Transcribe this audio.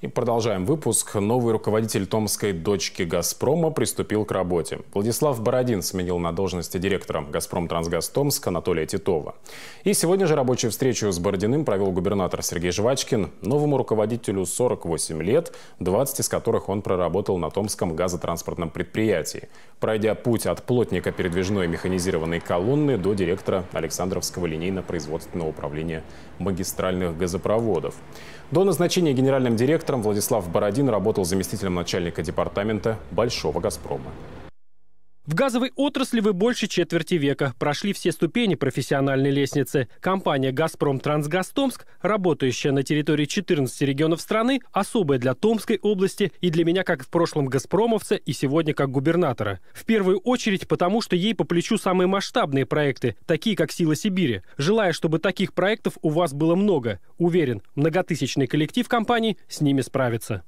И продолжаем выпуск. Новый руководитель томской дочки «Газпрома» приступил к работе. Владислав Бородин сменил на должности директора «Газпром Трансгаз Томск» Анатолия Титова. И сегодня же рабочую встречу с Бородиным провел губернатор Сергей Жвачкин. Новому руководителю 48 лет, 20 из которых он проработал на томском газотранспортном предприятии, пройдя путь от плотника передвижной механизированной колонны до директора Александровского линейно-производственного управления магистральных газопроводов. До назначения генеральным директором директором Владислав Бородин работал заместителем начальника департамента Большого «Газпрома». В газовой отрасли вы больше четверти века. Прошли все ступени профессиональной лестницы. Компания «Газпром Трансгаз Томск», работающая на территории 14 регионов страны, особая для Томской области и для меня как в прошлом «Газпромовца» и сегодня как губернатора. В первую очередь потому, что ей по плечу самые масштабные проекты, такие как «Сила Сибири». Желаю, чтобы таких проектов у вас было много. Уверен, многотысячный коллектив компании с ними справится.